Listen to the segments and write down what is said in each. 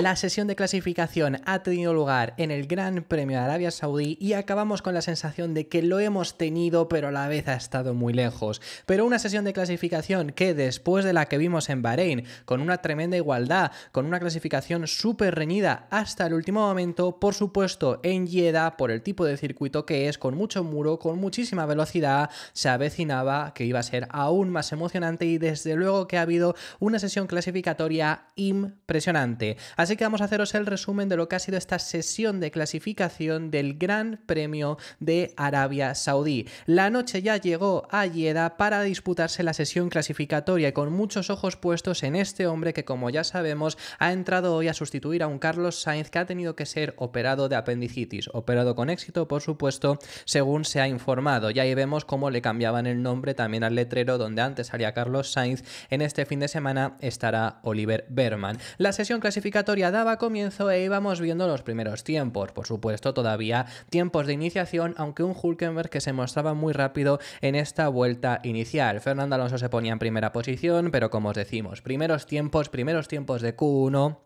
La sesión de clasificación ha tenido lugar en el Gran Premio de Arabia Saudí y acabamos con la sensación de que lo hemos tenido pero a la vez ha estado muy lejos. Pero una sesión de clasificación que después de la que vimos en Bahrein, con una tremenda igualdad, con una clasificación súper reñida hasta el último momento, por supuesto en Jeddah, por el tipo de circuito que es, con mucho muro, con muchísima velocidad, se avecinaba que iba a ser aún más emocionante y desde luego que ha habido una sesión clasificatoria impresionante. Así que vamos a haceros el resumen de lo que ha sido esta sesión de clasificación del Gran Premio de Arabia Saudí. La noche ya llegó a Yeda para disputarse la sesión clasificatoria y con muchos ojos puestos en este hombre que como ya sabemos ha entrado hoy a sustituir a un Carlos Sainz que ha tenido que ser operado de apendicitis, operado con éxito por supuesto según se ha informado. Y ahí vemos cómo le cambiaban el nombre también al letrero donde antes salía Carlos Sainz, en este fin de semana estará Oliver Berman. La sesión clasificatoria daba comienzo e íbamos viendo los primeros tiempos, por supuesto todavía tiempos de iniciación, aunque un Hulkenberg que se mostraba muy rápido en esta vuelta inicial. Fernando Alonso se ponía en primera posición, pero como os decimos, primeros tiempos, primeros tiempos de Q1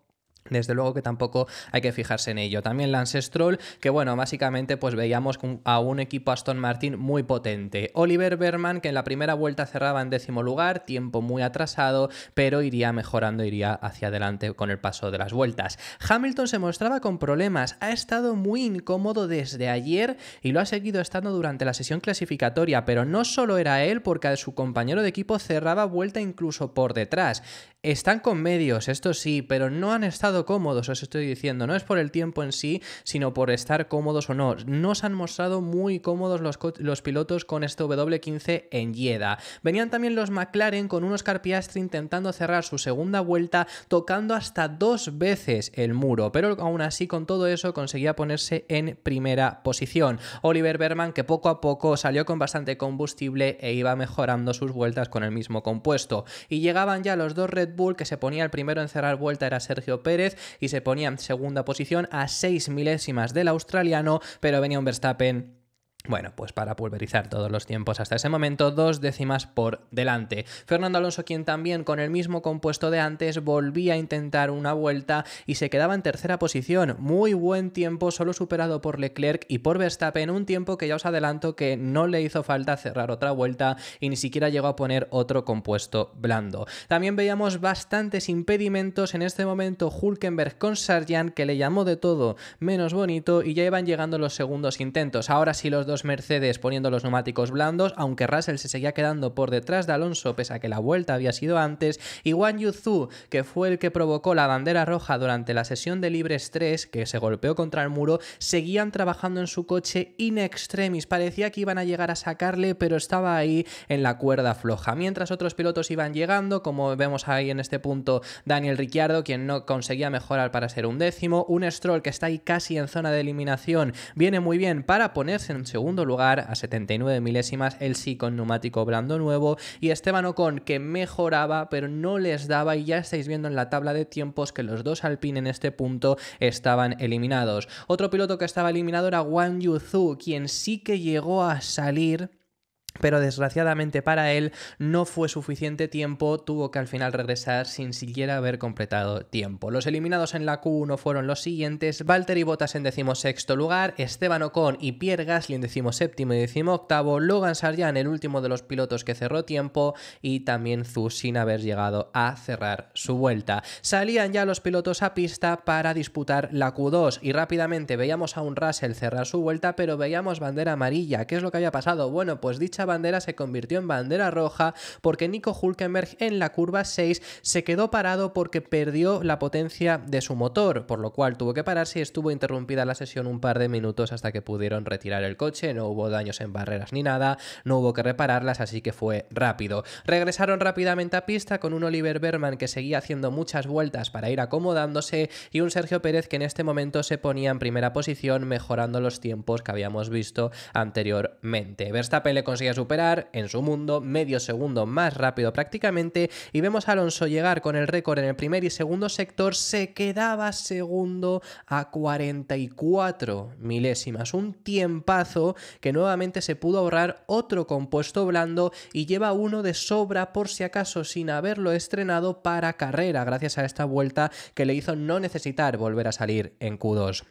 desde luego que tampoco hay que fijarse en ello. También Lance Stroll, que bueno, básicamente pues veíamos a un equipo Aston Martin muy potente. Oliver Berman, que en la primera vuelta cerraba en décimo lugar, tiempo muy atrasado, pero iría mejorando, iría hacia adelante con el paso de las vueltas. Hamilton se mostraba con problemas, ha estado muy incómodo desde ayer y lo ha seguido estando durante la sesión clasificatoria, pero no solo era él, porque a su compañero de equipo cerraba vuelta incluso por detrás. Están con medios, esto sí, pero no han estado cómodos, os estoy diciendo, no es por el tiempo en sí, sino por estar cómodos o no. No se han mostrado muy cómodos los, pilotos con este W15 en Yeda. Venían también los McLaren con unos Piastri intentando cerrar su segunda vuelta, tocando hasta dos veces el muro, pero aún así con todo eso conseguía ponerse en primera posición. Oliver Berman, que poco a poco salió con bastante combustible e iba mejorando sus vueltas con el mismo compuesto. Y llegaban ya los dos Red Bull, que se ponía el primero en cerrar vuelta era Sergio Pérez y se ponía en segunda posición a seis milésimas del australiano, pero venía un Verstappen bueno, pues para pulverizar todos los tiempos hasta ese momento, dos décimas por delante. Fernando Alonso, quien también con el mismo compuesto de antes, volvía a intentar una vuelta y se quedaba en tercera posición. Muy buen tiempo, solo superado por Leclerc y por Verstappen, un tiempo que ya os adelanto que no le hizo falta cerrar otra vuelta y ni siquiera llegó a poner otro compuesto blando. También veíamos bastantes impedimentos en este momento Hulkenberg con Sargent, que le llamó de todo menos bonito y ya iban llegando los segundos intentos. Ahora sí los dos Mercedes poniendo los neumáticos blandos, aunque Russell se seguía quedando por detrás de Alonso pese a que la vuelta había sido antes, y Wang Yuzhu, que fue el que provocó la bandera roja durante la sesión de libre estrés, que se golpeó contra el muro, seguían trabajando en su coche in extremis, parecía que iban a llegar a sacarle, pero estaba ahí en la cuerda floja. Mientras otros pilotos iban llegando, como vemos ahí en este punto Daniel Ricciardo, quien no conseguía mejorar para ser un décimo, un Stroll que está ahí casi en zona de eliminación, viene muy bien para ponerse en segundo segundo lugar a 79 milésimas, sí con neumático blando nuevo y Esteban Ocon que mejoraba pero no les daba y ya estáis viendo en la tabla de tiempos que los dos Alpine en este punto estaban eliminados. Otro piloto que estaba eliminado era Wang Yuzu, quien sí que llegó a salir pero desgraciadamente para él no fue suficiente tiempo, tuvo que al final regresar sin siquiera haber completado tiempo. Los eliminados en la Q1 fueron los siguientes, y Bottas en decimosexto lugar, Esteban Ocon y Pierre Gasly en decimoséptimo y octavo, Logan Sarjan el último de los pilotos que cerró tiempo y también Zu sin haber llegado a cerrar su vuelta. Salían ya los pilotos a pista para disputar la Q2 y rápidamente veíamos a un Russell cerrar su vuelta, pero veíamos bandera amarilla. ¿Qué es lo que había pasado? Bueno, pues dicha bandera se convirtió en bandera roja porque Nico Hulkenberg en la curva 6 se quedó parado porque perdió la potencia de su motor, por lo cual tuvo que pararse y estuvo interrumpida la sesión un par de minutos hasta que pudieron retirar el coche, no hubo daños en barreras ni nada, no hubo que repararlas, así que fue rápido. Regresaron rápidamente a pista con un Oliver Berman que seguía haciendo muchas vueltas para ir acomodándose y un Sergio Pérez que en este momento se ponía en primera posición mejorando los tiempos que habíamos visto anteriormente. Verstappen le consigue superar en su mundo medio segundo más rápido prácticamente y vemos a Alonso llegar con el récord en el primer y segundo sector, se quedaba segundo a 44 milésimas, un tiempazo que nuevamente se pudo ahorrar otro compuesto blando y lleva uno de sobra por si acaso sin haberlo estrenado para carrera gracias a esta vuelta que le hizo no necesitar volver a salir en Q2.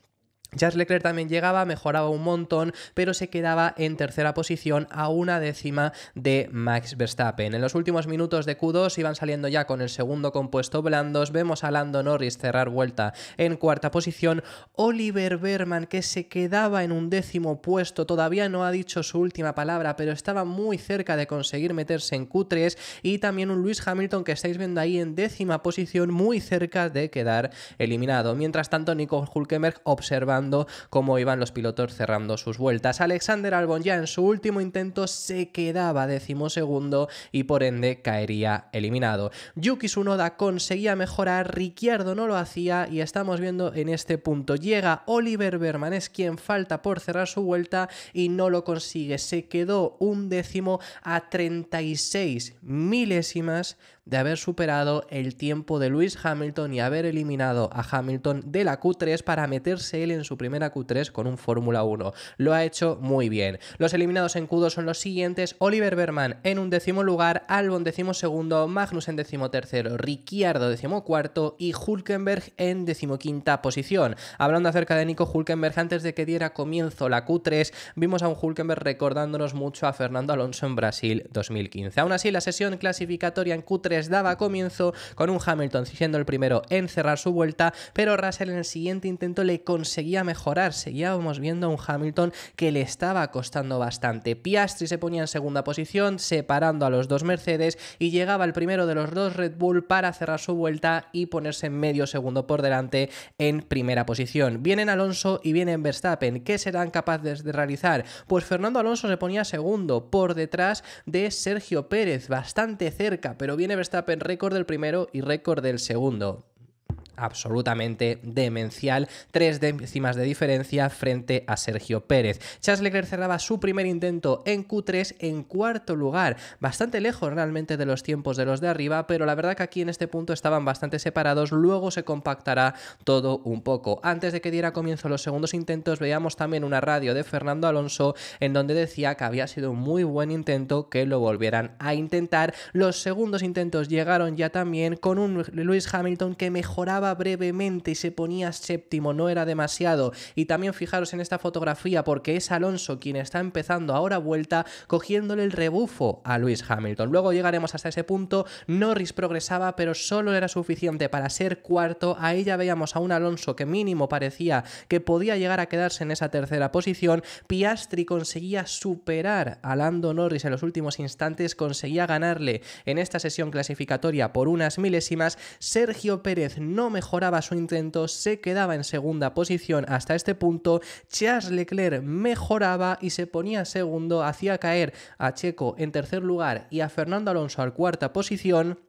Charles Leclerc también llegaba, mejoraba un montón, pero se quedaba en tercera posición a una décima de Max Verstappen. En los últimos minutos de Q2 iban saliendo ya con el segundo compuesto blandos. Vemos a Lando Norris cerrar vuelta en cuarta posición. Oliver Berman, que se quedaba en un décimo puesto, todavía no ha dicho su última palabra, pero estaba muy cerca de conseguir meterse en Q3. Y también un Luis Hamilton que estáis viendo ahí en décima posición, muy cerca de quedar eliminado. Mientras tanto, Nico Hulkenberg observa como cómo iban los pilotos cerrando sus vueltas. Alexander Albon ya en su último intento se quedaba décimo segundo y por ende caería eliminado. Yuki Tsunoda conseguía mejorar, Ricciardo no lo hacía y estamos viendo en este punto. Llega Oliver Berman, es quien falta por cerrar su vuelta y no lo consigue. Se quedó un décimo a 36 milésimas de haber superado el tiempo de Luis Hamilton y haber eliminado a Hamilton de la Q3 para meterse él en su primera Q3 con un Fórmula 1. Lo ha hecho muy bien. Los eliminados en Q2 son los siguientes: Oliver Berman en un décimo lugar, Albon décimo segundo, Magnus en décimo tercero, Ricciardo décimo cuarto y Hulkenberg en decimoquinta posición. Hablando acerca de Nico Hulkenberg, antes de que diera comienzo la Q3, vimos a un Hulkenberg recordándonos mucho a Fernando Alonso en Brasil 2015. Aún así, la sesión clasificatoria en Q3 daba comienzo con un Hamilton siendo el primero en cerrar su vuelta, pero Russell en el siguiente intento le conseguía mejorar, seguíamos viendo a un Hamilton que le estaba costando bastante. Piastri se ponía en segunda posición, separando a los dos Mercedes y llegaba el primero de los dos Red Bull para cerrar su vuelta y ponerse en medio segundo por delante en primera posición. Vienen Alonso y vienen Verstappen. ¿Qué serán capaces de realizar? Pues Fernando Alonso se ponía segundo por detrás de Sergio Pérez, bastante cerca, pero viene Verstappen tapen récord del primero y récord del segundo absolutamente demencial, tres décimas de diferencia frente a Sergio Pérez. Charles Leclerc cerraba su primer intento en Q3 en cuarto lugar, bastante lejos realmente de los tiempos de los de arriba, pero la verdad que aquí en este punto estaban bastante separados, luego se compactará todo un poco. Antes de que diera comienzo los segundos intentos veíamos también una radio de Fernando Alonso en donde decía que había sido un muy buen intento que lo volvieran a intentar. Los segundos intentos llegaron ya también con un Lewis Hamilton que mejoraba brevemente y se ponía séptimo, no era demasiado. Y también fijaros en esta fotografía porque es Alonso quien está empezando ahora vuelta cogiéndole el rebufo a Luis Hamilton. Luego llegaremos hasta ese punto, Norris progresaba pero solo era suficiente para ser cuarto, ahí ya veíamos a un Alonso que mínimo parecía que podía llegar a quedarse en esa tercera posición, Piastri conseguía superar a Lando Norris en los últimos instantes, conseguía ganarle en esta sesión clasificatoria por unas milésimas, Sergio Pérez no mejoraba su intento, se quedaba en segunda posición hasta este punto, Charles Leclerc mejoraba y se ponía segundo, hacía caer a Checo en tercer lugar y a Fernando Alonso al cuarta posición.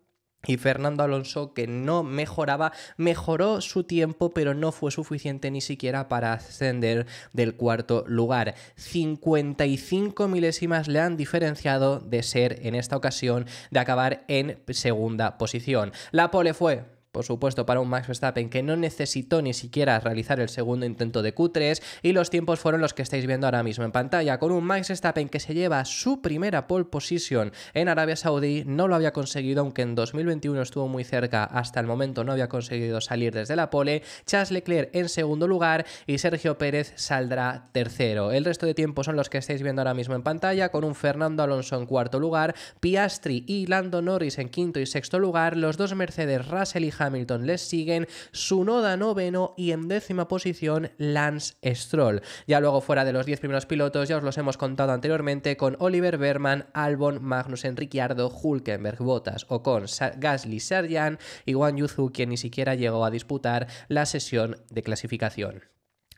Y Fernando Alonso, que no mejoraba, mejoró su tiempo, pero no fue suficiente ni siquiera para ascender del cuarto lugar. 55 milésimas le han diferenciado de ser en esta ocasión, de acabar en segunda posición. La pole fue por supuesto, para un Max Verstappen que no necesitó ni siquiera realizar el segundo intento de Q3 y los tiempos fueron los que estáis viendo ahora mismo en pantalla, con un Max Verstappen que se lleva su primera pole position en Arabia Saudí, no lo había conseguido, aunque en 2021 estuvo muy cerca, hasta el momento no había conseguido salir desde la pole, Charles Leclerc en segundo lugar y Sergio Pérez saldrá tercero. El resto de tiempos son los que estáis viendo ahora mismo en pantalla, con un Fernando Alonso en cuarto lugar, Piastri y Lando Norris en quinto y sexto lugar, los dos Mercedes Russell y Hamilton les siguen, Sunoda noveno y en décima posición Lance Stroll. Ya luego fuera de los 10 primeros pilotos, ya os los hemos contado anteriormente con Oliver Berman, Albon, Magnus Ricciardo, Hulkenberg, Botas o con Gasly, Sarjan y Juan Yuzu, quien ni siquiera llegó a disputar la sesión de clasificación.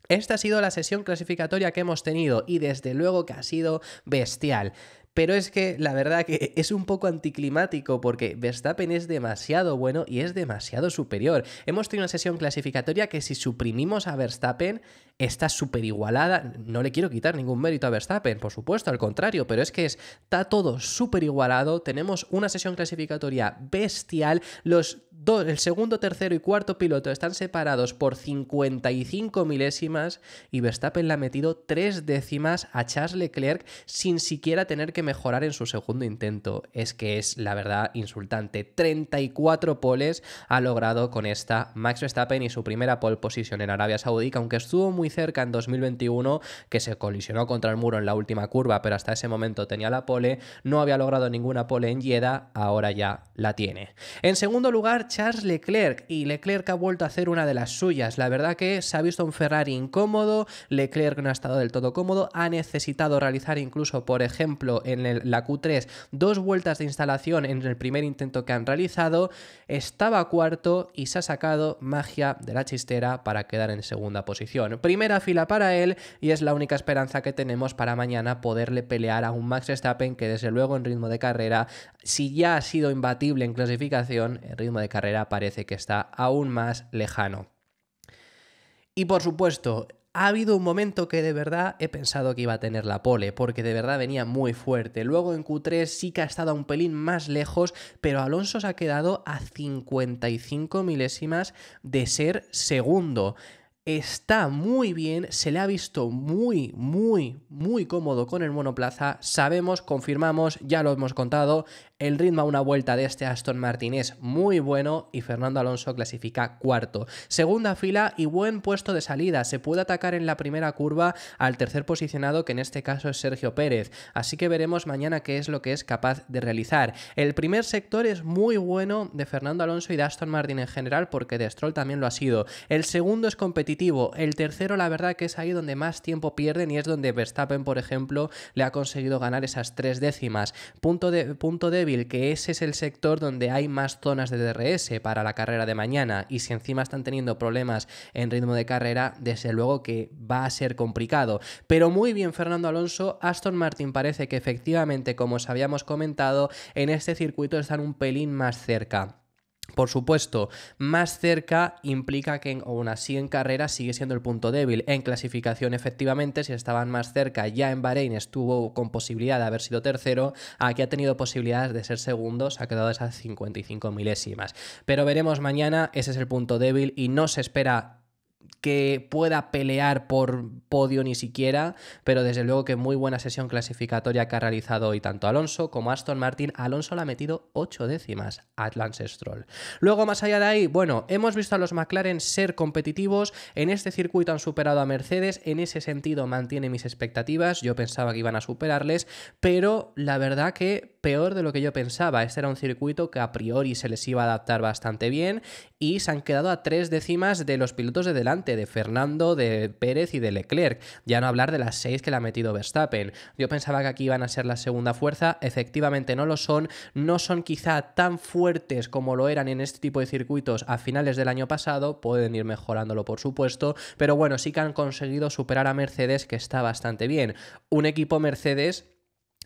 Esta ha sido la sesión clasificatoria que hemos tenido y desde luego que ha sido bestial. Pero es que la verdad que es un poco anticlimático porque Verstappen es demasiado bueno y es demasiado superior. Hemos tenido una sesión clasificatoria que si suprimimos a Verstappen está súper igualada. No le quiero quitar ningún mérito a Verstappen, por supuesto, al contrario, pero es que está todo súper igualado. Tenemos una sesión clasificatoria bestial. Los el segundo, tercero y cuarto piloto están separados por 55 milésimas y Verstappen le ha metido tres décimas a Charles Leclerc sin siquiera tener que mejorar en su segundo intento. Es que es, la verdad, insultante. 34 poles ha logrado con esta Max Verstappen y su primera pole position en Arabia Saudí, que aunque estuvo muy cerca en 2021, que se colisionó contra el muro en la última curva, pero hasta ese momento tenía la pole, no había logrado ninguna pole en Jeddah, ahora ya la tiene. En segundo lugar, Charles Leclerc y Leclerc ha vuelto a hacer una de las suyas. La verdad que se ha visto un Ferrari incómodo, Leclerc no ha estado del todo cómodo, ha necesitado realizar incluso, por ejemplo, en la Q3 dos vueltas de instalación en el primer intento que han realizado, estaba cuarto y se ha sacado magia de la chistera para quedar en segunda posición. Primera fila para él y es la única esperanza que tenemos para mañana poderle pelear a un Max Verstappen que desde luego en ritmo de carrera, si ya ha sido imbatible en clasificación, en ritmo de carrera carrera parece que está aún más lejano. Y por supuesto, ha habido un momento que de verdad he pensado que iba a tener la pole, porque de verdad venía muy fuerte. Luego en Q3 sí que ha estado un pelín más lejos, pero Alonso se ha quedado a 55 milésimas de ser segundo está muy bien, se le ha visto muy, muy, muy cómodo con el monoplaza. Sabemos, confirmamos, ya lo hemos contado, el ritmo a una vuelta de este Aston Martin es muy bueno y Fernando Alonso clasifica cuarto. Segunda fila y buen puesto de salida. Se puede atacar en la primera curva al tercer posicionado, que en este caso es Sergio Pérez. Así que veremos mañana qué es lo que es capaz de realizar. El primer sector es muy bueno de Fernando Alonso y de Aston Martin en general, porque de Stroll también lo ha sido. El segundo es competitivo el tercero, la verdad que es ahí donde más tiempo pierden y es donde Verstappen, por ejemplo, le ha conseguido ganar esas tres décimas. Punto, punto débil, que ese es el sector donde hay más zonas de DRS para la carrera de mañana y si encima están teniendo problemas en ritmo de carrera, desde luego que va a ser complicado. Pero muy bien Fernando Alonso, Aston Martin parece que efectivamente, como os habíamos comentado, en este circuito están un pelín más cerca. Por supuesto, más cerca implica que aún así en carrera sigue siendo el punto débil. En clasificación, efectivamente, si estaban más cerca, ya en Bahrein estuvo con posibilidad de haber sido tercero, aquí ha tenido posibilidades de ser segundo, se ha quedado esas 55 milésimas. Pero veremos mañana, ese es el punto débil y no se espera que pueda pelear por podio ni siquiera, pero desde luego que muy buena sesión clasificatoria que ha realizado hoy tanto Alonso como Aston Martin. Alonso le ha metido 8 décimas a Lance Stroll. Luego, más allá de ahí, bueno, hemos visto a los McLaren ser competitivos. En este circuito han superado a Mercedes. En ese sentido, mantiene mis expectativas. Yo pensaba que iban a superarles, pero la verdad que peor de lo que yo pensaba. Este era un circuito que a priori se les iba a adaptar bastante bien y se han quedado a 3 décimas de los pilotos de de Fernando, de Pérez y de Leclerc. Ya no hablar de las seis que le ha metido Verstappen. Yo pensaba que aquí iban a ser la segunda fuerza, efectivamente no lo son, no son quizá tan fuertes como lo eran en este tipo de circuitos a finales del año pasado, pueden ir mejorándolo por supuesto, pero bueno, sí que han conseguido superar a Mercedes que está bastante bien. Un equipo Mercedes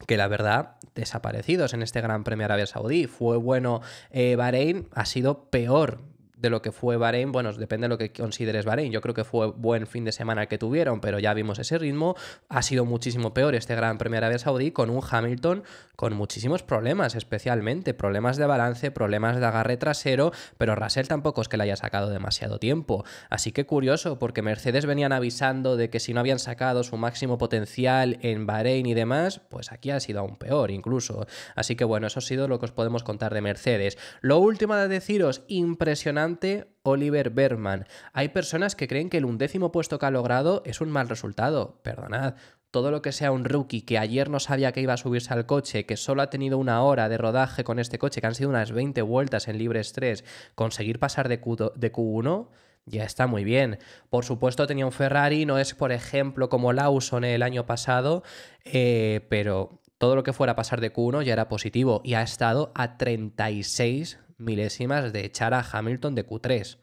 que la verdad, desaparecidos en este Gran Premio Arabia Saudí. Fue bueno eh, Bahrein, ha sido peor de lo que fue Bahrein, bueno, depende de lo que consideres Bahrein. Yo creo que fue buen fin de semana que tuvieron, pero ya vimos ese ritmo. Ha sido muchísimo peor este Gran Premio de Arabia Saudí con un Hamilton con muchísimos problemas, especialmente problemas de balance, problemas de agarre trasero, pero Russell tampoco es que le haya sacado demasiado tiempo. Así que curioso, porque Mercedes venían avisando de que si no habían sacado su máximo potencial en Bahrein y demás, pues aquí ha sido aún peor incluso. Así que bueno, eso ha sido lo que os podemos contar de Mercedes. Lo último de deciros, impresionante Oliver Berman. Hay personas que creen que el undécimo puesto que ha logrado es un mal resultado. Perdonad, todo lo que sea un rookie que ayer no sabía que iba a subirse al coche, que solo ha tenido una hora de rodaje con este coche, que han sido unas 20 vueltas en libre estrés, conseguir pasar de, Q 1 ya está muy bien. Por supuesto tenía un Ferrari, no es por ejemplo como Lawson el año pasado, eh, pero todo lo que fuera pasar de Q1 ya era positivo y ha estado a 36 milésimas de echar a Hamilton de Q3.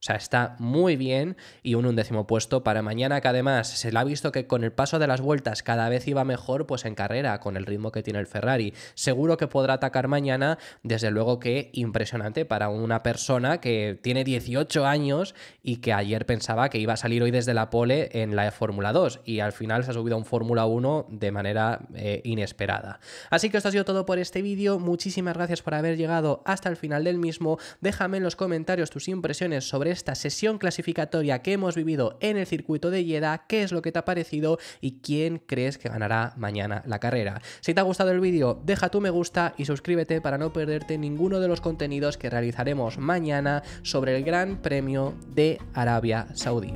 O sea, está muy bien y un undécimo puesto para mañana, que además se le ha visto que con el paso de las vueltas cada vez iba mejor, pues en carrera, con el ritmo que tiene el Ferrari. Seguro que podrá atacar mañana, desde luego que impresionante para una persona que tiene 18 años y que ayer pensaba que iba a salir hoy desde la pole en la Fórmula 2 y al final se ha subido a un Fórmula 1 de manera eh, inesperada. Así que esto ha sido todo por este vídeo, muchísimas gracias por haber llegado hasta el final del mismo, déjame en los comentarios tus impresiones sobre esta sesión clasificatoria que hemos vivido en el circuito de Jeddah, qué es lo que te ha parecido y quién crees que ganará mañana la carrera. Si te ha gustado el vídeo, deja tu me gusta y suscríbete para no perderte ninguno de los contenidos que realizaremos mañana sobre el Gran Premio de Arabia Saudí.